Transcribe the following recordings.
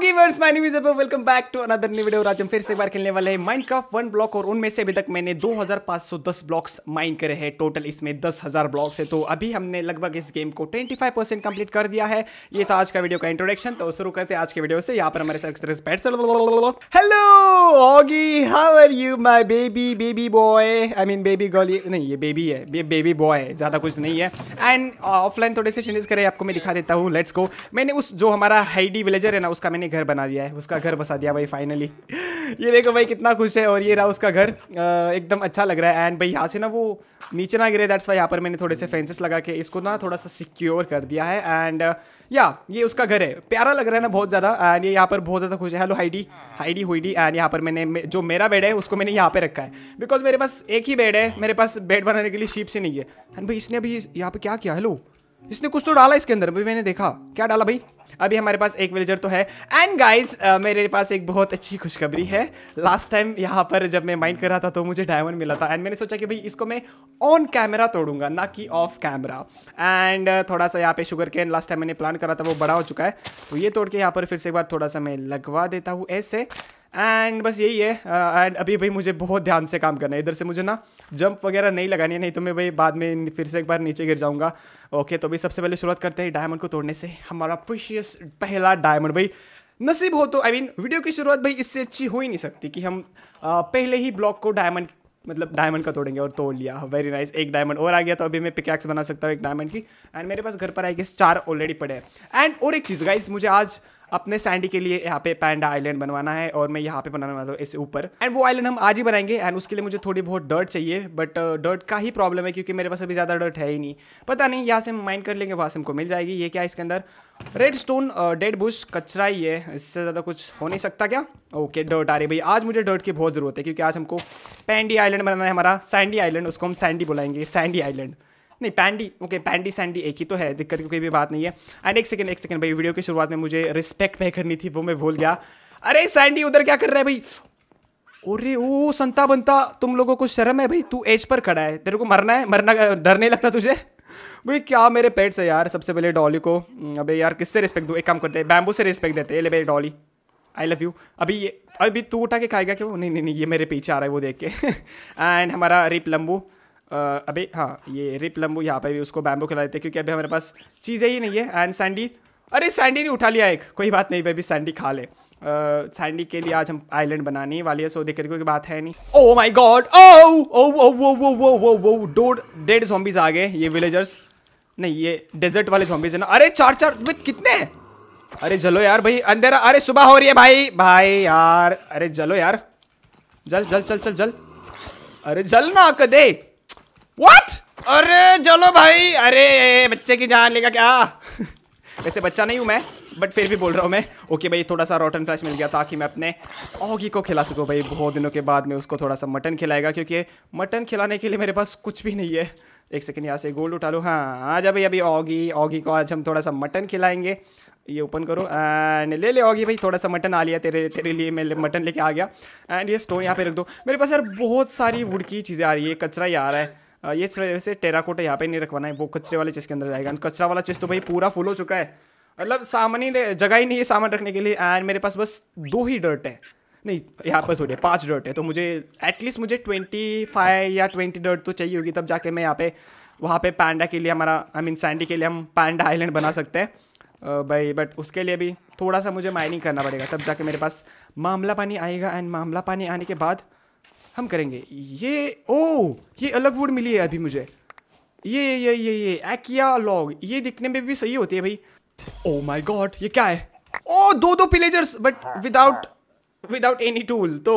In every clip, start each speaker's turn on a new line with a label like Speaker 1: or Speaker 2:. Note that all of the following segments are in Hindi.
Speaker 1: Gamers my name is Abu welcome back to another new video और आज हम फिर से एक बार खेलने वाले हैं माइनक्राफ्ट वन ब्लॉक और उनमें से अभी तक मैंने 2510 ब्लॉक्स माइन करे हैं टोटल इसमें 10000 ब्लॉक्स है तो अभी हमने लगभग इस गेम को 25% कंप्लीट कर दिया है ये था आज का वीडियो का इंट्रोडक्शन तो शुरू करते हैं आज के वीडियो से यहाँ पर हमारे साथ hello Oggy how are you my baby baby boy I mean baby girl नहीं ये बेबी है ये बेबी बॉय है ज़्यादा कुछ नहीं है एंड ऑफलाइन uh, थोड़े से चेंजेस करें आपको मैं दिखा देता हूँ लेट्स गो मैंने उस जो हमारा हाइडी विलेजर है ना उसका मैंने घर बना दिया है उसका घर बसा दिया भाई फाइनली ये देखो भाई कितना खुश है और ये रहा उसका घर एकदम अच्छा लग रहा है एंड भाई यहाँ से ना वो नीचे ना गिरे दैट्स वाई यहाँ पर मैंने थोड़े से फेंसेस लगा के इसको ना थोड़ा सा सिक्योर कर दिया है एंड या ये उसका घर है प्यारा लग रहा है ना बहुत ज़्यादा एंड ये यहाँ पर बहुत ज़्यादा खुश है हेलो हाइडी हाइडी हुईडी एंड यहाँ पर मैंने जो मेरा बेड है उसको मैंने यहाँ पर रखा है बिकॉज मेरे पास एक ही बेड है मेरे पास बेड बनाने के लिए शीप से नहीं है एंड भाई इसने अभी यहाँ पर क्या किया हेलो इसने कुछ तो डाला इसके अंदर भी मैंने देखा क्या डाला भाई अभी हमारे पास एक विलेजर तो है एंड गाइस मेरे पास एक बहुत अच्छी खुशखबरी है लास्ट टाइम यहाँ पर जब मैं माइंड कर रहा था तो मुझे डायमंड मिला था एंड मैंने सोचा कि भाई इसको मैं ऑन कैमरा तोड़ूंगा ना कि ऑफ कैमरा एंड थोड़ा सा यहाँ पे शुगर कैन लास्ट टाइम मैंने प्लान करा था वो बड़ा हो चुका है तो ये तोड़ के यहाँ पर फिर से एक बार थोड़ा सा मैं लगवा देता हूँ ऐसे एंड बस यही है एंड अभी भाई मुझे बहुत ध्यान से काम करना है इधर से मुझे ना जंप वगैरह नहीं लगानी है नहीं तो मैं भाई बाद में फिर से एक बार नीचे गिर जाऊंगा ओके तो भाई सबसे पहले शुरुआत करते हैं डायमंड को तोड़ने से हमारा प्रीशियस पहला डायमंड भाई नसीब हो तो I I mean mean, video की शुरुआत भाई इससे अच्छी हो ही नहीं सकती कि हम आ, पहले ही ब्लॉक को डायमंड मतलब डायमंड का तोड़ेंगे और तोड़ लिया वेरी नाइस एक डायमंड और आ गया तो अभी मैं पिकैक्स बना सकता हूँ एक डायमंड की एंड मेरे पास घर पर आई गेस चार ऑलरेडी पड़े हैं एंड और एक चीज़ गाइज मुझे आज अपने सैंडी के लिए यहाँ पे पैंडा आइलैंड बनवाना है और मैं यहाँ पे बनाने वाला हूँ इससे ऊपर एंड वो आइलैंड हम आज ही बनाएंगे एंड उसके लिए मुझे थोड़ी बहुत डर्ट चाहिए बट डर्ट uh, का ही प्रॉब्लम है क्योंकि मेरे पास अभी ज़्यादा डर्ट है ही नहीं पता नहीं यहाँ से हम माइंड कर लेंगे वहाँ से हमको मिल जाएगी ये क्या इसके अंदर रेड स्टोन डेड बुश कचरा ही है इससे ज़्यादा कुछ हो नहीं सकता क्या ओके डर्ट आ रही भाई आज मुझे डर्ट की बहुत ज़रूरत है क्योंकि आज हमको पैंडी आइलैंड बनाना है हमारा सैंडी आइलैंड उसको हम सैंडी बुलाएंगे सैंडी आइलैंड नहीं पैंडी ओके पैंडी सैंडी एक ही तो है दिक्कत की कोई भी बात नहीं है एंड एक सेकंड एक सेकंड भाई वीडियो की शुरुआत में मुझे रिस्पेक्ट पे करनी थी वो मैं भूल गया अरे सैंडी उधर क्या कर रहा है भाई अरे ओ संता बनता तुम लोगों को शर्म है भाई तू एज पर खड़ा है तेरे को मरना है मरना डर नहीं लगता तुझे भाई क्या मेरे पेट से यार सबसे पहले डॉली को अबे यार किससे रिस्पेक्ट दो एक काम करते हैं बैम्बू से रिस्पेक्ट देते हैं ले भाई डॉली आई लव यू अभी ये अभी तू उठा के खाएगा क्यों नहीं नहीं नहीं ये मेरे पीछे आ रहा है वो देख के एंड हमारा रिप लम्बू अभी हाँ ये रिप लम्बू यहाँ पे भी उसको बैम्बू खिला देते क्योंकि अभी हमारे पास चीज़ें ही नहीं है एंड सैंडी अरे सैंडी ने उठा लिया एक कोई बात नहीं भाई सैंडी खा ले सैंडी के लिए आज हम आइलैंड बनाने वाली है सो दिक्कत कोई बात है नहीं ओ माई गॉड ओ ओ ओ वो वो वो वो वो डेड जॉम्बीज आ गए ये विलेजर्स नहीं ये डेजर्ट वाले जॉम्बीज है ना अरे चार चार विद कितने अरे जलो यार भाई अंधेरा अरे सुबह हो रही है भाई भाई यार अरे जलो यार जल जल चल चल जल अरे जल ना कदे व्हाट अरे चलो भाई अरे बच्चे की जान लेगा क्या वैसे बच्चा नहीं हूँ मैं बट फिर भी बोल रहा हूँ मैं ओके भाई थोड़ा सा रोटन फ्रेश मिल गया ताकि मैं अपने ऑगी को खिला सकूँ भाई बहुत दिनों के बाद मैं उसको थोड़ा सा मटन खिलाएगा क्योंकि मटन खिलाने के लिए मेरे पास कुछ भी नहीं है एक सेकेंड यहाँ से गोल्ड उठा लो हाँ आ जा भाई अभी ऑगी ऑगी को आज हम थोड़ा सा मटन खिलाएंगे ये ओपन करो एंड ले ले ऑगी भाई थोड़ा सा मटन आ लिया तेरे तेरे लिए मैं मटन लेके आ गया एंड ये स्टोन यहाँ पे रख दो मेरे पास यार बहुत सारी वुड की चीज़ें आ रही है कचरा ही आ रहा है ये वैसे टेराकोटा यहाँ पे नहीं रखवाना है वो कचरे वाले चीज़ के अंदर जाएगा कचरा वाला चीज़ तो भाई पूरा फुल हो चुका है मतलब सामान ही जगह ही नहीं है सामान रखने के लिए एंड मेरे पास बस दो ही डर्ट है नहीं यहाँ पर थोड़े पाँच डर्ट है तो मुझे एटलीस्ट मुझे ट्वेंटी फाइव या ट्वेंटी डर्ट तो चाहिए होगी तब जाके मैं यहाँ पे वहाँ पे पैंडा के लिए हमारा आई मीन सैंडी के लिए हम पैंडा आइलैंड बना सकते हैं भाई बट उसके लिए भी थोड़ा सा मुझे माइनिंग करना पड़ेगा तब जाके मेरे पास मामला पानी आएगा एंड मामला पानी आने के बाद हम करेंगे ये ओ ये अलग वुड मिली है अभी मुझे ये ये ये ये एक्या लॉग ये दिखने में भी सही होती है भाई ओ माई गॉड ये क्या है ओ दो दो pillagers but without without any tool तो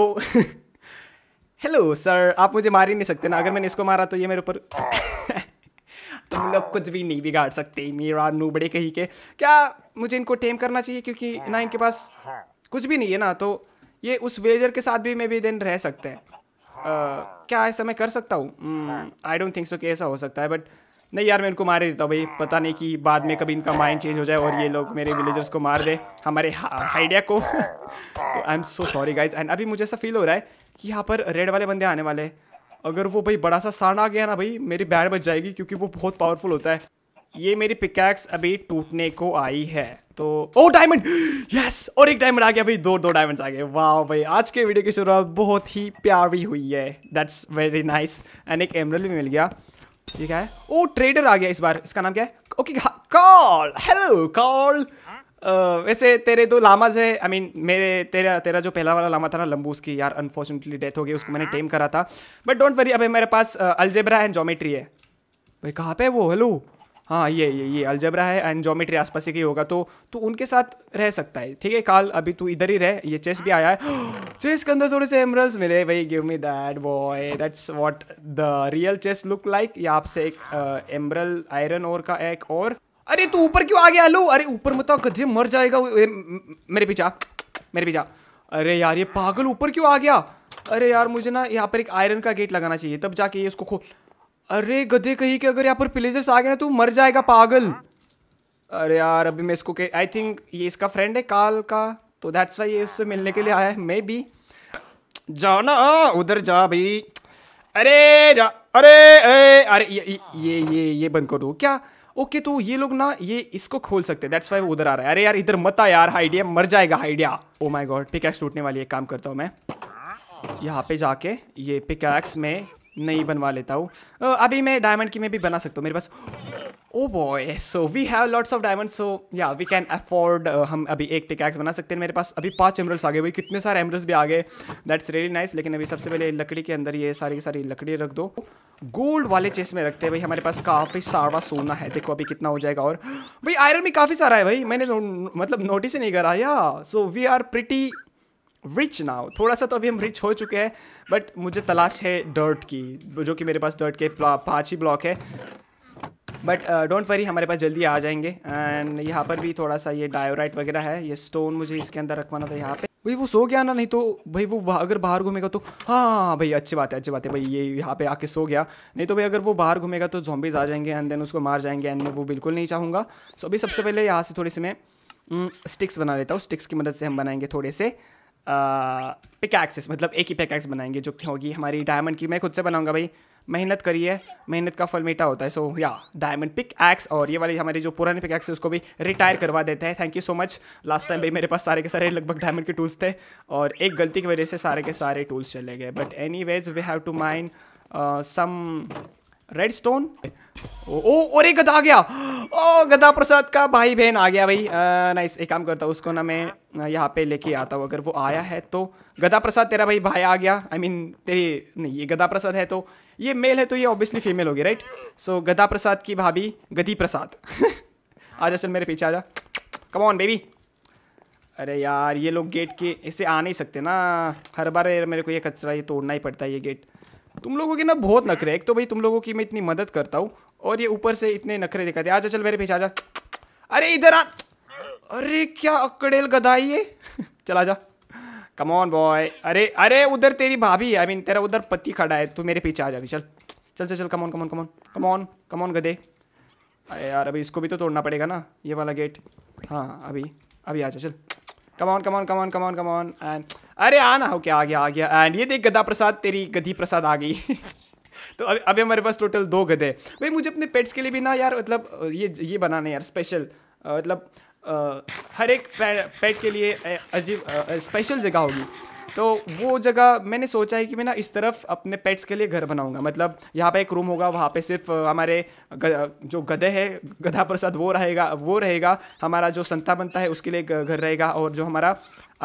Speaker 1: हेलो सर आप मुझे मार ही नहीं सकते ना अगर मैंने इसको मारा तो ये मेरे ऊपर तुम लोग कुछ भी नहीं बिगाड़ सकते मेरा नू बड़े कहीं के क्या मुझे इनको टेम करना चाहिए क्योंकि ना इनके पास कुछ भी नहीं है ना तो ये उस विलेजर के साथ भी मे भी दिन रह सकते हैं क्या ऐसा मैं कर सकता हूँ आई डोंट थिंक सो कि ऐसा हो सकता है बट नहीं यार मैं इनको मार ही देता हूँ भाई पता नहीं कि बाद में कभी इनका माइंड चेंज हो जाए और ये लोग मेरे विलेजर्स को मार दे हमारे हाइडिया को I am so sorry guys and अभी मुझे ऐसा फील हो रहा है कि यहाँ पर रेड वाले बंदे आने वाले हैं अगर वो भाई बड़ा सा सांड आ गया ना भाई मेरी बैड बच जाएगी क्योंकि वो बहुत पावरफुल होता है ये मेरी पिकैक्स अभी टूटने को आई है तो ओ डायमंड यस और एक डायमंड आ गया भाई दो दो डायमंड्स आ गए वाह भाई आज के वीडियो की शुरुआत बहुत ही प्यारी हुई है दैट्स वेरी नाइस एंड एक एमरल भी मिल गया ये क्या है ओ ट्रेडर आ गया इस बार इसका नाम क्या है ओके कॉल हेलो कॉल वैसे तेरे दो लामाज है आई I मीन mean, मेरे तेरा तेरा जो पहला वाला लामा था ना लंबूस की यार अनफॉर्चुनेटली डेथ हो गई उसको मैंने टेम हाँ। करा था बट डोंट वरी अभी मेरे पास अल्जेब्रा एंड जोमेट्री है भाई कहाँ पे है वो हेलो हाँ ये ये ये अलजबरा है एंड जोमेट्री आसपास ही होगा तो तू तो उनके साथ रह सकता है ठीक है काल अभी तू इधर ही रह ये चेस भी आया है चेस के अंदर थोड़े से एमरल्स मिले भाई give me that boy that's what the real chest look like ये आपसे एक एमरल आयरन और का एक और अरे तू ऊपर क्यों आ गया लो अरे ऊपर मत कधे मर जाएगा मेरे पीछा मेरे पीछा अरे यार ये पागल ऊपर क्यों आ गया अरे यार मुझे ना यहाँ पर एक आयरन का गेट लगाना चाहिए तब जाके ये उसको खोल अरे गधे कही के अगर यहाँ पर पिलेजर्स आ गए ना तो मर जाएगा पागल अरे यार अभी मैं इसको आई थिंक ये इसका फ्रेंड है काल का तो दैट्स वाई ये इससे मिलने के लिए आया है मे बी जाओ ना उधर जा भाई अरे जा अरे अरे अरे ये ये ये बंद कर दो क्या ओके तो ये लोग ना ये इसको खोल सकते हैं दैट्स वाई वो उधर आ रहा है अरे यार इधर मत आ यार आइडिया मर जाएगा idea oh my god pickaxe टूटने वाली एक काम करता हूँ मैं यहाँ पे जाके ये पिकैक्स में नहीं बनवा लेता हूँ अभी मैं डायमंड की में भी बना सकता हूँ मेरे पास oh boy so we have lots of diamond so yeah we can afford हम अभी एक पिकैक्स बना सकते हैं मेरे पास अभी पांच एमरल्स आ गए भाई कितने सारे एमरल्स भी आ गए दैट्स रियली नाइस लेकिन अभी सबसे पहले लकड़ी के अंदर ये सारी की सारी लकड़ी रख दो गोल्ड वाले चेस में रखते हैं भाई हमारे पास काफ़ी सारा सोना है देखो अभी कितना हो जाएगा और भाई आयरन भी काफ़ी सारा है भाई मैंने मतलब नोटिस ही नहीं करा yeah so we are pretty rich now थोड़ा सा तो अभी हम रिच हो चुके हैं बट मुझे तलाश है डर्ट की जो कि मेरे पास डर्ट के पाँच ही ब्लॉक है बट डोंट वरी हमारे पास जल्दी आ जाएंगे एंड यहाँ पर भी थोड़ा सा ये डायोराइट वगैरह है ये स्टोन मुझे इसके अंदर रखवाना था यहाँ पे भाई वो सो गया ना नहीं तो भाई वो अगर बाहर घूमेगा तो हाँ भाई अच्छी बात है अच्छी बात है भाई ये यहाँ पे आके सो गया नहीं तो भाई अगर वो बाहर घूमेगा तो जॉम्बीज आ जाएंगे एंड देन उसको मार जाएंगे एंड मैं वो बिल्कुल नहीं चाहूँगा सो अभी सबसे पहले यहाँ से थोड़े से मैं स्टिक्स mm, बना लेता हूँ स्टिक्स की मदद से हम बनाएंगे थोड़े से पिकैक्सेस मतलब एक ही पिकैक्स बनाएंगे जो कि होगी हमारी डायमंड की मैं खुद से बनाऊंगा भाई मेहनत करिए मेहनत का फल मीठा होता है सो या डायमंड पिक एक्स और ये वाली हमारी जो पुराने पिक एक्स है उसको भी रिटायर करवा देते हैं thank you so much last time भाई मेरे पास सारे के सारे लगभग डायमंड के टूल्स थे और एक गलती की वजह से सारे के सारे टूल्स चले गए but anyways we have to mine some redstone oh, और एक गधा आ गया ओ गधा प्रसाद का भाई बहन आ गया भाई नाइस एक काम करता हूँ उसको ना मैं यहाँ पे लेके आता हूँ अगर वो आया है तो गधा प्रसाद तेरा भाई भाई आ गया आई I मीन mean, तेरी नहीं ये गधा प्रसाद है तो ये मेल है तो ये ऑब्वियसली फीमेल होगी राइट सो so, गधा प्रसाद की भाभी गधी प्रसाद जा चल मेरे पीछे आ कम ऑन बेबी अरे यार ये लोग गेट के ऐसे आ नहीं सकते ना हर बार मेरे को ये कचरा ये तोड़ना ही पड़ता है ये गेट तुम लोगों के ना बहुत नखरे एक तो भाई तुम लोगों की मैं इतनी मदद करता हूँ और ये ऊपर से इतने नखरे दिखाते आजा चल मेरे पीछे आजा अरे इधर आ अरे क्या अकड़ेल गधा ये चला जा ऑन बॉय अरे अरे उधर तेरी भाभी आई मीन तेरा उधर पति खड़ा है तू मेरे पीछे आ जा अभी चल चल चल चल on come on come on गधे अरे यार अभी इसको भी तो तोड़ना पड़ेगा ना ये वाला गेट हाँ अभी अभी आ जा चल कमान कमान कमान कमान कमान एंड अरे आना हो क्या आ गया आ गया एंड ये देख गदा प्रसाद तेरी गधी प्रसाद आ गई तो अभी अभी हमारे पास टोटल दो गधे भाई मुझे अपने पेट्स के लिए भी ना यार मतलब ये ये बनाना यार स्पेशल मतलब हर एक पेट के लिए अजीब स्पेशल जगह होगी तो वो जगह मैंने सोचा है कि मैं ना इस तरफ अपने पेट्स के लिए घर बनाऊंगा मतलब यहाँ पे एक रूम होगा वहाँ पे सिर्फ हमारे ग, जो गधे है गधा प्रसाद वो रहेगा वो रहेगा हमारा जो संता बनता है उसके लिए घर रहेगा और जो हमारा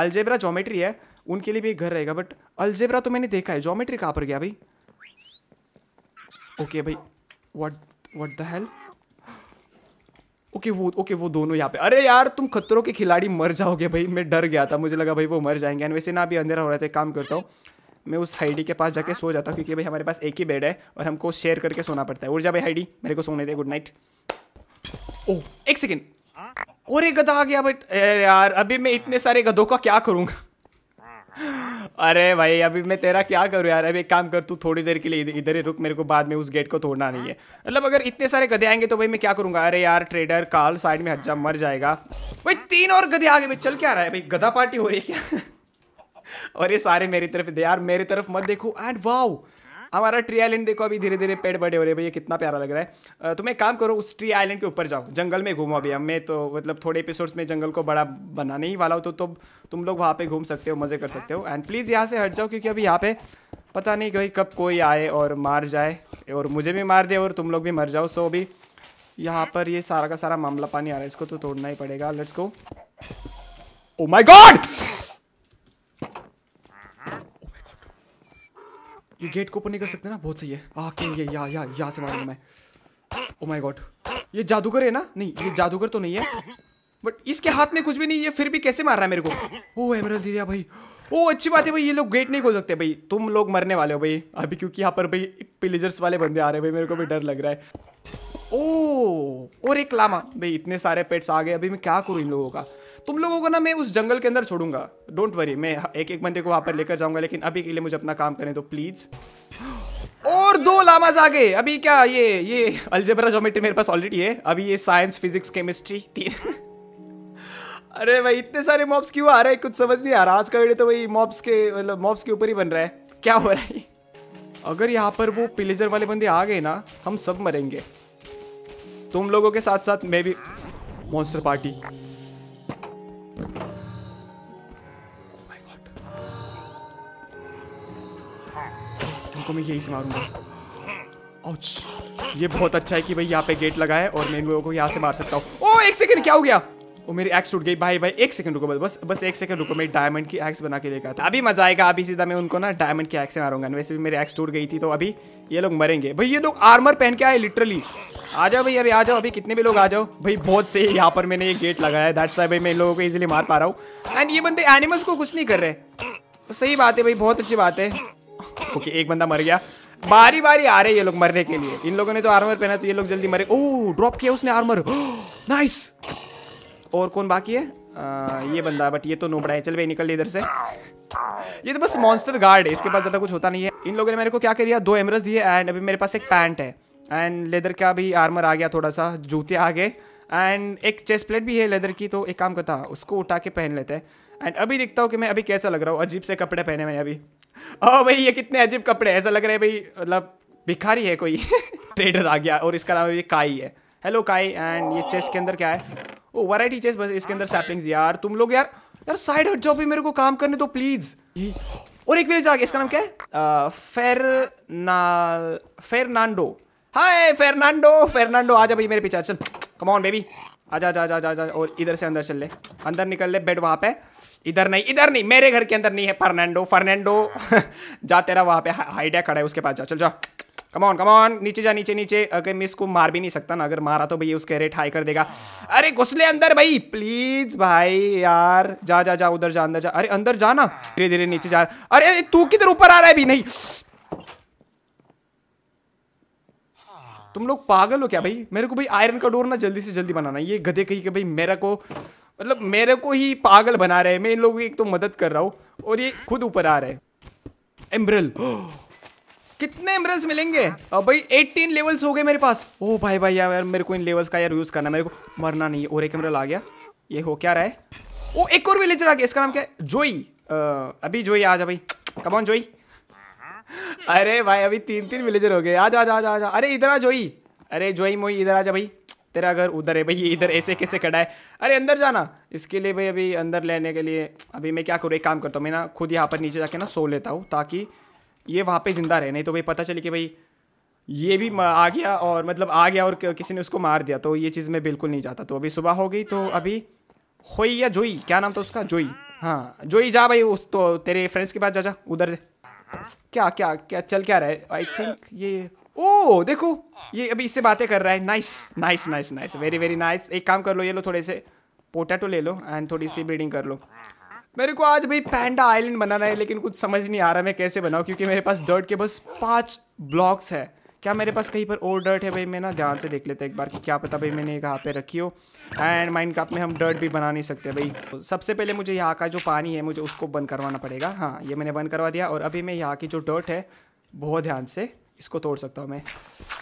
Speaker 1: अलजेबरा जोमेट्री है उनके लिए भी एक घर रहेगा बट अलजेब्रा तो मैंने देखा है जोमेट्री कहाँ पर गया भाई ओके भाई what what the help okay वो ओके वो दोनों यहाँ पे अरे यार तुम खतरों के खिलाड़ी मर जाओगे भाई मैं डर गया था मुझे लगा भाई वो मर जाएंगे एंड वैसे ना अभी अंधेरा हो रहा था काम करता हूँ मैं उस हाइडी के पास जाके सो जाता हूँ क्योंकि भाई हमारे पास एक ही बेड है और हमको शेयर करके सोना पड़ता है उठ जा भाई हाइडी मेरे को सोने दे गुड नाइट ओ एक सेकेंड और एक गधा आ गया बट यार अभी मैं इतने सारे गधों का क्या करूँगा अरे भाई अभी मैं तेरा क्या करूँ यार अभी एक काम कर तू थोड़ी देर के लिए इधर ही रुक मेरे को बाद में उस गेट को तोड़ना नहीं है मतलब अगर इतने सारे गधे आएंगे तो भाई मैं क्या करूँगा अरे यार ट्रेडर काल साइड में हज्जा मर जाएगा भाई तीन और गधे आगे भाई चल क्या रहा है भाई गधा पार्टी हो रही है क्या और ये सारे मेरी तरफ यार मेरी तरफ मत देखो एंड वाओ हमारा ट्री आइलैंड देखो अभी धीरे धीरे पेड़ बड़े हो रहे हैं भैया कितना प्यारा लग रहा है तुम एक काम करो उस ट्री आइलैंड के ऊपर जाओ जंगल में घूमो अभी मैं तो मतलब थोड़े एपिसोड्स में जंगल को बड़ा बनाने ही वाला हो तो, तो तुम लोग वहाँ पे घूम सकते हो मज़े कर सकते हो एंड प्लीज़ यहाँ से हट जाओ क्योंकि अभी यहाँ पे पता नहीं भाई कब कोई आए और मार जाए और मुझे भी मार दे और तुम लोग भी मर जाओ सो अभी यहाँ पर ये सारा का सारा मामला पानी आ रहा है इसको तो तोड़ना ही पड़ेगा let's go oh my god ये गेट को ओपन नहीं कर सकते ना बहुत सही है आके ये या या या से मारूंगा मैं ओ माय गॉड ये जादूगर है ना नहीं ये जादूगर तो नहीं है बट इसके हाथ में कुछ भी नहीं ये फिर भी कैसे मार रहा है मेरे को ओ एमरल दे दिया भाई ओ oh, अच्छी बात है भाई ये लोग गेट नहीं खोल सकते भाई तुम लोग मरने वाले हो भाई अभी क्योंकि यहाँ पर भाई पिलेजर्स वाले बंदे आ रहे हैं भाई मेरे को भी डर लग रहा है ओ oh, और एक लामा भाई इतने सारे पेट्स आ गए अभी मैं क्या करूँ इन लोगों का तुम लोगों को ना मैं उस जंगल के अंदर छोड़ूंगा डोंट वरी मैं एक एक बंदे को वहां पर लेकर जाऊंगा लेकिन अभी के लिए मुझे अपना काम करें तो प्लीज और दो लामाज आ गए अभी क्या ये ये अल्जेब्रा जोमेट्री मेरे पास ऑलरेडी है अभी ये साइंस फिजिक्स केमिस्ट्री तीन अरे भाई इतने सारे मॉब्स क्यों आ रहे हैं कुछ समझ नहीं आ रहा आज का वीडियो तो वही मॉब्स के मतलब मॉब्स के ऊपर ही बन रहा है क्या हो रहा है अगर यहाँ पर वो पिलेजर वाले बंदे आ गए ना हम सब मरेंगे तुम लोगों के साथ साथ मैं भी मॉन्स्टर पार्टी Oh तुमको मैं यही से मारूंगा ये बहुत अच्छा है कि भाई यहाँ पे गेट लगा है और मैं इन लोगों को यहाँ से मार सकता हूँ ओ एक सेकेंड क्या हो गया वो मेरी एक्स टूट गई भाई भाई एक सेकंड रुको बस बस एक सेकंड रुको मैं डायमंड की एक्स बना के लेकर आता अभी मजा आएगा अभी सीधा मैं उनको ना डायमंड की एक्स से मारूंगा वैसे भी मेरी एक्स टूट गई थी तो अभी ये लोग मरेंगे भाई ये लोग आर्मर पहन के आए लिटरली आ जाओ भाई अभी आ जाओ अभी कितने भी लोग आ जाओ भाई बहुत से यहाँ पर मैंने ये गेट लगाया दैट्स वाई भाई मैं इन लोगों को ईजिली मार पा रहा हूँ एंड ये बंदे एनिमल्स को कुछ नहीं कर रहे तो सही बात है भाई बहुत अच्छी बात है ओके एक बंदा मर गया बारी बारी आ रहे हैं ये लोग मरने के लिए इन लोगों ने तो आर्मर पहना तो ये लोग जल्दी मरे ओ ड्रॉप किया उसने आर्मर नाइस और कौन बाकी है आ, ये बंदा बट ये तो नोबड़ा है चल भाई निकल इधर से ये तो बस मॉन्स्टर गार्ड है इसके पास ज़्यादा कुछ होता नहीं है इन लोगों ने मेरे को क्या कर दिया दो एमरस दिए एंड अभी मेरे पास एक पैंट है एंड लेदर का भी आर्मर आ गया थोड़ा सा जूते आ गए एंड एक चेस्ट प्लेट भी है लेदर की तो एक काम करता उसको उठा के पहन लेते हैं एंड अभी देखता हूँ कि मैं अभी कैसा लग रहा हूँ अजीब से कपड़े पहने मैंने अभी ओ भाई ये कितने अजीब कपड़े ऐसा लग रहा है भाई मतलब भिखारी है कोई ट्रेडर आ गया और इसका नाम अभी काई है हेलो काई एंड ये चेस्ट के अंदर क्या है ओ वैरायटी चेस्ट बस इसके अंदर सैपलिंग्स यार तुम लोग यार यार साइड हट जाओ भी मेरे को काम करने दो प्लीज़ और एक विलेज आ गया इसका नाम क्या है फेरनाल फेरनांडो हाय फेरनांडो फेरनांडो आ जा भाई मेरे पीछे चल कम ऑन बेबी आ जा आजा जा और इधर से अंदर चल ले अंदर निकल ले बेड वहाँ पे इधर नहीं इधर नहीं मेरे घर के अंदर नहीं है फर्नैंडो फर्नैंडो जा तेरा वहाँ पे हाइडिया खड़ा है उसके पास जा चल जा कमॉन कमॉन नीचे जा नीचे नीचे अगर मैं इसको मार भी नहीं सकता ना अगर मारा तो भाई उसके रेट हाई कर देगा अरे घुसले अंदर भाई प्लीज भाई यार जा जा जा उधर जा अंदर जा अरे अंदर जा ना धीरे धीरे नीचे जा अरे तू किधर ऊपर आ रहा है भी नहीं तुम लोग पागल हो क्या भाई मेरे को भाई आयरन का डोर ना जल्दी से जल्दी बनाना ये गधे कही के भाई मेरे को मतलब मेरे को ही पागल बना रहे हैं मैं इन लोगों की एक तो मदद कर रहा हूँ और ये खुद ऊपर आ रहे हैं एम्ब्रल कितने एमरल्स मिलेंगे अब भाई एटीन लेवल्स हो गए मेरे पास ओ भाई भाई यार मेरे को इन लेवल्स का यार यूज़ करना मेरे को मरना नहीं है और एक एमरल आ गया ये हो क्या रहा है ओ एक और विलेजर आ गया इसका नाम क्या है जोई आ, अभी जोई आ जा भाई कमॉन जोई अरे भाई अभी तीन तीन विलेजर हो गए आ जा जा जा अरे इधर आ जोई अरे जोई मोई इधर आ जा भाई तेरा घर उधर है भाई ये इधर ऐसे कैसे खड़ा है अरे अंदर जाना इसके लिए भाई अभी अंदर लेने के लिए अभी मैं क्या करूँ एक काम करता हूँ मैं ना खुद यहाँ पर नीचे जाके ना सो लेता हूँ ताकि ये वहाँ पे ज़िंदा रहे नहीं तो भाई पता चले कि भाई ये भी आ गया और मतलब आ गया और किसी ने उसको मार दिया तो ये चीज़ मैं बिल्कुल नहीं चाहता तो अभी सुबह हो गई तो अभी होई या जोई क्या नाम था उसका जोई हाँ जोई जा भाई उस तो तेरे फ्रेंड्स के पास जा जा उधर क्या क्या क्या चल क्या रहा है आई थिंक ये ओ देखो ये अभी इससे बातें कर रहा है nice nice nice nice very very nice एक काम कर लो ये लो थोड़े से पोटैटो ले लो एंड थोड़ी सी ब्रीडिंग कर लो मेरे को आज भाई पैंडा आइलैंड बनाना है लेकिन कुछ समझ नहीं आ रहा मैं कैसे बनाऊँ क्योंकि मेरे पास डर्ट के बस पाँच ब्लॉक्स है क्या मेरे पास कहीं पर और डर्ट है भाई मैं ना ध्यान से देख लेता एक बार कि क्या पता भाई मैंने कहाँ पे रखी हो एंड माइंड कप में हम डर्ट भी बना नहीं सकते भाई सबसे पहले मुझे यहाँ का जो पानी है मुझे उसको बंद करवाना पड़ेगा हाँ ये मैंने बंद करवा दिया और अभी मैं यहाँ की जो डर्ट है बहुत ध्यान से इसको तोड़ सकता हूँ मैं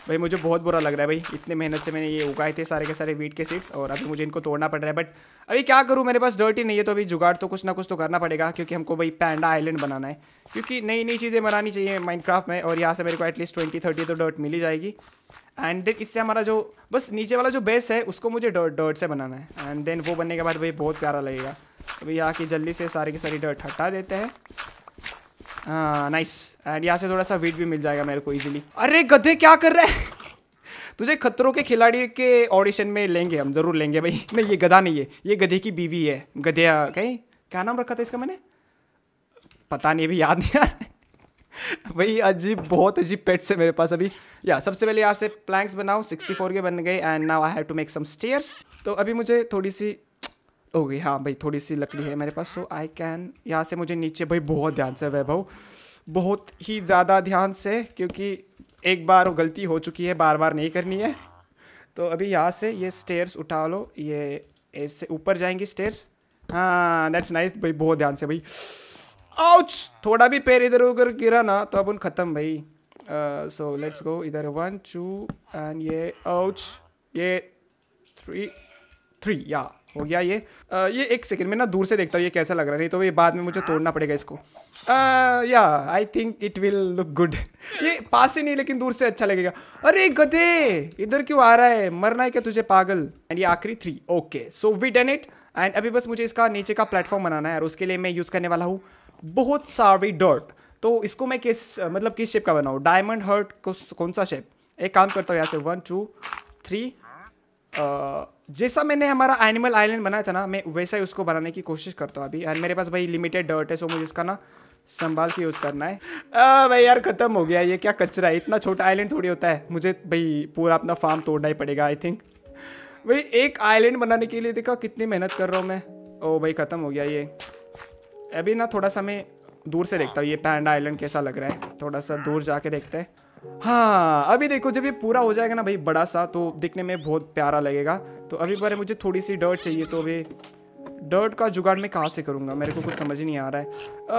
Speaker 1: भाई मुझे बहुत बुरा लग रहा है भाई इतने मेहनत से मैंने ये उगाए थे सारे के सारे वीट के सिक्स और अभी मुझे इनको तोड़ना पड़ रहा है बट अभी क्या करूँ मेरे पास डर्ट ही नहीं है तो अभी जुगाड़ तो कुछ ना कुछ तो करना पड़ेगा क्योंकि हमको भाई पैंडा आइलैंड बनाना है क्योंकि नई नई चीज़ें बनानी चाहिए माइंड में और यहाँ से मेरे को एटलीस्ट ट्वेंटी थर्टी तो डर्ट मिली जाएगी एंड देन इससे हमारा जो बस नीचे वाला जो बेस है उसको मुझे डर्ट डर्ट से बनाना है एंड देन वो बनने के बाद भाई बहुत प्यारा लगेगा अभी यहाँ की जल्दी से सारी की सारी डर्ट हटा देते हैं नाइस हाँ, एंड यहाँ से थोड़ा सा वेट भी मिल जाएगा मेरे को इजीली अरे गधे क्या कर रहे हैं तुझे खतरों के खिलाड़ी के ऑडिशन में लेंगे हम जरूर लेंगे भाई नहीं ये गधा नहीं है ये गधे की बीवी है गधे कहीं क्या नाम रखा था इसका मैंने पता नहीं अभी याद नहीं आ भाई अजीब बहुत अजीब पेट्स है मेरे पास अभी या सबसे पहले यहाँ से प्लैंक्स बनाओ 64 के बन गए and now I have to make some stairs तो अभी मुझे थोड़ी सी हो गई हाँ भाई थोड़ी सी लकड़ी है मेरे पास सो आई कैन यहाँ से मुझे नीचे भाई बहुत ध्यान से वैभव बहुत ही ज़्यादा ध्यान से क्योंकि एक बार गलती हो चुकी है बार बार नहीं करनी है तो अभी यहाँ से ये स्टेयर्स उठा लो ये ऐसे ऊपर जाएंगी स्टेयर्स हाँ दैट्स नाइस भाई बहुत ध्यान से भाई आउच थोड़ा भी पैर इधर उधर गिरा ना तो अब उन ख़त्म भाई सो लेट्स गो इधर वन टू एंड ये आउच ये थ्री थ्री या हो गया ये आ, ये एक सेकेंड में ना दूर से देखता हूँ ये कैसा लग रहा है नहीं तो ये बाद में मुझे तोड़ना पड़ेगा इसको yeah I think it will look good ये पास से नहीं लेकिन दूर से अच्छा लगेगा अरे गधे इधर क्यों आ रहा है मरना है क्या तुझे पागल एंड ये आखिरी three okay so we done it and अभी बस मुझे इसका नीचे का प्लेटफॉर्म बनाना है और उसके लिए मैं यूज़ करने वाला हूँ बहुत सारी डॉट तो इसको मैं किस मतलब किस शेप का बनाऊँ डायमंड हर्ट कौन सा शेप एक काम करता हूँ यहाँ से वन टू थ्री जैसा मैंने हमारा एनिमल आइलैंड बनाया था ना मैं वैसा ही उसको बनाने की कोशिश करता हूँ अभी एंड मेरे पास भाई लिमिटेड डर्ट है सो मुझे इसका ना संभाल के यूज़ करना है आ भाई यार ख़त्म हो गया ये क्या कचरा है इतना छोटा आइलैंड थोड़ी होता है मुझे भाई पूरा अपना फार्म तोड़ना ही पड़ेगा आई थिंक भाई एक आइलैंड बनाने के लिए देखो कितनी मेहनत कर रहा हूँ मैं ओ भाई ख़त्म हो गया ये अभी ना थोड़ा सा मैं दूर से देखता हूँ ये पैंडा आइलैंड कैसा लग रहा है थोड़ा सा दूर जा देखते हैं हाँ अभी देखो जब ये पूरा हो जाएगा ना भाई बड़ा सा तो दिखने में बहुत प्यारा लगेगा तो अभी पर मुझे थोड़ी सी डर्ट चाहिए तो अभी डर्ट का जुगाड़ मैं कहाँ से करूँगा मेरे को कुछ समझ नहीं आ रहा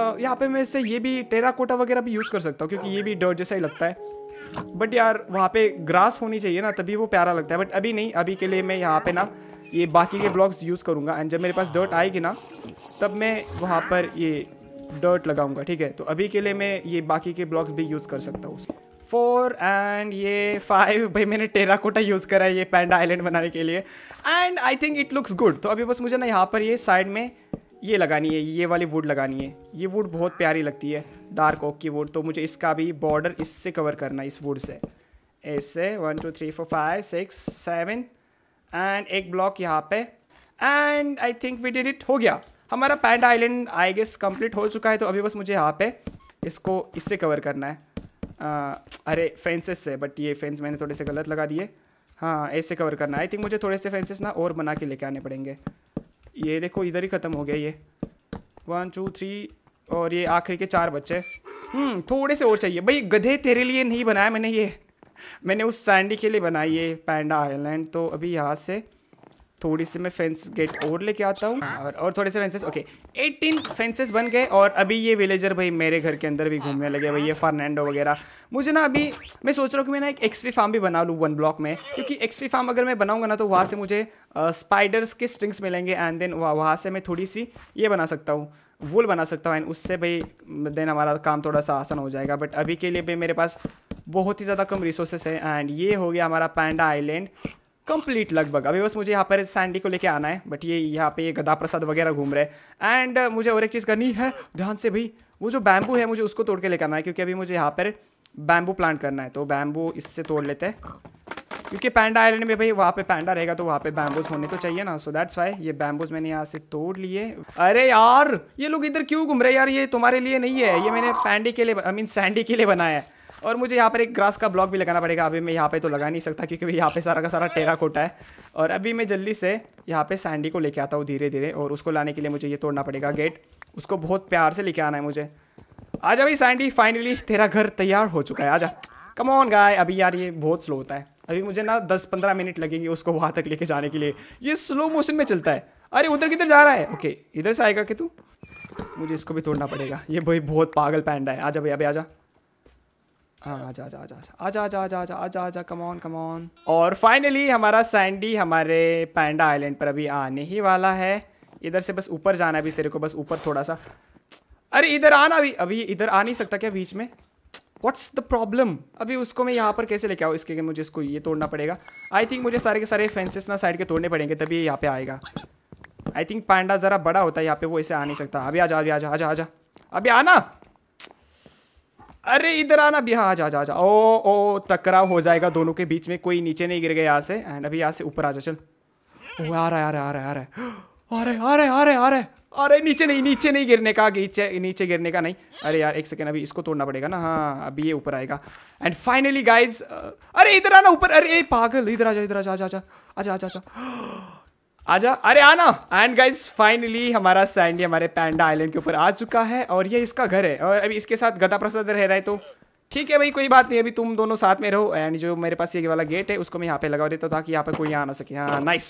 Speaker 1: है यहाँ पे मैं इससे ये भी टेरा कोटा वगैरह भी यूज़ कर सकता हूँ क्योंकि ये भी डर्ट जैसा ही लगता है बट यार वहाँ पे ग्रास होनी चाहिए ना तभी वो प्यारा लगता है बट अभी नहीं अभी के लिए मैं यहाँ पे ना ये बाकी के ब्लॉक्स यूज़ करूँगा एंड जब मेरे पास डर्ट आएगी ना तब मैं वहाँ पर ये डर्ट लगाऊँगा ठीक है तो अभी के लिए मैं ये बाकी के ब्लॉक्स भी यूज़ कर सकता हूँ फोर एंड ये फाइव भाई मैंने टेराकोटा यूज़ करा है ये पैंडा आइलैंड बनाने के लिए and I think it looks good तो अभी बस मुझे ना यहाँ पर ये साइड में ये लगानी है ये वाली वुड लगानी है ये वुड बहुत प्यारी लगती है डार्क ओक की वुड तो मुझे इसका भी बॉर्डर इससे कवर करना है इस वुड से ऐसे one two three four five six seven and एक ब्लॉक यहाँ पे and I think we did it हो गया हमारा panda island I guess complete हो चुका है तो अभी बस मुझे यहाँ पे इसको इससे कवर करना है आ, अरे फेंसेस है बट ये फेंस मैंने थोड़े से गलत लगा दिए हाँ ऐसे कवर करना आई थिंक मुझे थोड़े से फेंसेस ना और बना के लेके आने पड़ेंगे ये देखो इधर ही ख़त्म हो गया ये वन टू थ्री और ये आखिरी के चार बच्चे हम्म, थोड़े से और चाहिए भाई गधे तेरे लिए नहीं बनाया मैंने ये मैंने उस सैंडी के लिए बनाई ये पैंडा आइलैंड तो अभी यहाँ से थोड़ी सी मैं फेंस गेट और लेके आता हूँ और और थोड़े से फेंसेस ओके 18 फेंसेस बन गए और अभी ये विलेजर भाई मेरे घर के अंदर भी घूमने लगे भाई ये फर्नैंडो वगैरह मुझे ना अभी मैं सोच रहा हूँ कि मैं ना एक एक्सपी फार्म भी बना लूँ वन ब्लॉक में क्योंकि एक्सपी फार्म अगर मैं बनाऊँगा ना तो वहाँ से मुझे स्पाइडर्स के स्ट्रिंग्स मिलेंगे एंड देन वहाँ से मैं थोड़ी सी ये बना सकता हूँ वुल बना सकता हूँ एंड उससे भाई देन हमारा काम थोड़ा सा आसान हो जाएगा बट अभी के लिए भाई मेरे पास बहुत ही ज़्यादा कम रिसोर्सेस है एंड ये हो गया हमारा पैंडा आइलैंड कंप्लीट लगभग अभी बस मुझे यहाँ पर सैंडी को लेके आना है बट ये यहाँ पे गदा प्रसाद वगैरह घूम रहे हैं एंड uh, मुझे और एक चीज़ करनी है ध्यान से भाई वो जो बैम्बू है मुझे उसको तोड़ के लेकर आना है क्योंकि अभी मुझे यहाँ पर बैम्बू प्लांट करना है तो बैम्बू इससे तोड़ लेते हैं क्योंकि पैंडा आइलैंड में भाई वहाँ पे पैंडा रहेगा तो वहाँ पे बैम्बूज होने तो चाहिए ना सो दैट्स वाई ये बैम्बूज मैंने यहाँ से तोड़ लिए अरे यार ये लोग इधर क्यों घूम रहे यार ये तुम्हारे लिए नहीं है ये मैंने पैंडी के लिए आई मीन सैंडी के लिए बनाया है और मुझे यहाँ पर एक ग्रास का ब्लॉक भी लगाना पड़ेगा अभी मैं यहाँ पे तो लगा नहीं सकता क्योंकि यहाँ पे सारा का सारा टेरा खोटा है और अभी मैं जल्दी से यहाँ पे सैंडी को लेके आता हूँ धीरे धीरे और उसको लाने के लिए मुझे ये तोड़ना पड़ेगा गेट उसको बहुत प्यार से लेके आना है मुझे जा भाई सैंडी फाइनली तेरा घर तैयार हो चुका है आजा कम ऑन गाय अभी यार ये बहुत स्लो होता है अभी मुझे ना दस पंद्रह मिनट लगेंगे उसको वहाँ तक लेके जाने के लिए ये स्लो मोशन में चलता है अरे उधर किधर जा रहा है ओके इधर से आएगा कि तू मुझे इसको भी तोड़ना पड़ेगा ये भाई बहुत पागल पैंडा है आजा भाई अभी आजा हाँ आजा आजा आजा आजा आजा आजा आजा आजा आजा कमॉन कमॉन और फाइनली हमारा सैंडी हमारे पैंडा आइलैंड पर अभी आने ही वाला है इधर से बस ऊपर जाना है अभी तेरे को बस ऊपर थोड़ा सा अरे इधर आना अभी अभी इधर आ नहीं सकता क्या बीच में व्हाट्स द प्रॉब्लम अभी उसको मैं यहाँ पर कैसे लेके आऊँ इसके लिए मुझे इसको ये तोड़ना पड़ेगा आई थिंक मुझे सारे के सारे फेंसेस ना साइड के तोड़ने पड़ेंगे तभी यहाँ पे आएगा आई थिंक पांडा ज़रा बड़ा होता है यहाँ पे वो इसे आ नहीं सकता अभी आ जा अभी आ जा आ जा आ जा अभी आना अरे इधर आना भी हाँ जा जा जा ओ ओ टकराव हो जाएगा दोनों के बीच में कोई नीचे नहीं गिर गया यहाँ से एंड अभी यहाँ से ऊपर आ जा चल ओ आ रहा है आ रहा है आ रहा है आ अरे अरे अरे अरे नीचे नहीं नीचे नहीं गिरने का नीचे नीचे गिरने का नहीं अरे यार एक सेकेंड अभी इसको तोड़ना पड़ेगा ना हाँ अभी ये ऊपर आएगा एंड फाइनली गाइज अरे इधर आना ऊपर अरे पागल इधर आ जा इधर आ जा जा जा आ जा आजा अरे आना एंड गाइज फाइनली हमारा सैंडी हमारे पैंडा आइलैंड के ऊपर आ चुका है और ये इसका घर है और अभी इसके साथ गदा प्रसाद रह रहा है तो ठीक है भाई कोई बात नहीं अभी तुम दोनों साथ में रहो एंड जो मेरे पास ये वाला गेट है उसको मैं यहाँ पे लगा देता हूँ ताकि यहाँ पर कोई यहाँ आ सके हाँ nice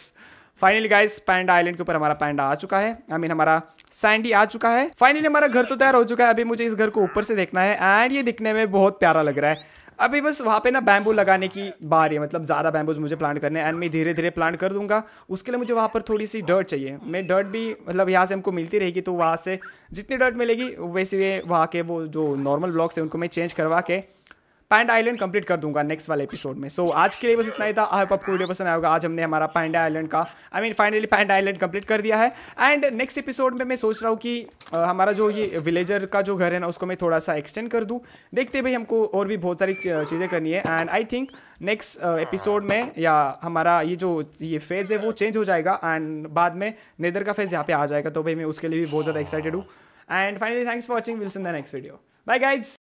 Speaker 1: finally guys panda island के ऊपर हमारा पैंडा आ चुका है आई मीन हमारा सैंडी आ चुका है फाइनली हमारा घर तो तैयार हो चुका है अभी मुझे इस घर को ऊपर से देखना है एंड ये दिखने में बहुत प्यारा लग रहा है अभी बस वहाँ पे ना बैम्बू लगाने की बार है मतलब ज़्यादा बैम्बूज मुझे प्लांट करने एंड मैं धीरे धीरे प्लांट कर दूंगा उसके लिए मुझे वहाँ पर थोड़ी सी डर्ट चाहिए मैं डर्ट भी मतलब यहाँ से हमको मिलती रहेगी तो वहाँ से जितनी डर्ट मिलेगी वैसे वहाँ के वो जो नॉर्मल ब्लॉक्स हैं उनको मैं चेंज करवा के पैंडा आइलैंड कंप्लीट कर दूंगा नेक्स्ट वाले एपिसोड में सो so, आज के लिए बस इतना ही था आप आपको वीडियो पसंद आया होगा आज हमने हमारा पैंडा आइलैंड का I mean finally panda island complete कर दिया है एंड नेक्स्ट एपिसोड में मैं सोच रहा हूँ कि आ, हमारा जो ये विलेजर का जो घर है ना उसको मैं थोड़ा सा एक्सटेंड कर दूँ देखते भाई हमको और भी बहुत सारी चीज़ें करनी है and I think next episode में या हमारा ये जो ये फेज़ है वो चेंज हो जाएगा एंड बाद में नेदर का फेज़ यहाँ पे आ जाएगा तो भाई मैं उसके लिए भी बहुत ज़्यादा एक्साइटेड हूँ and finally thanks for watching we'll in the next video bye guys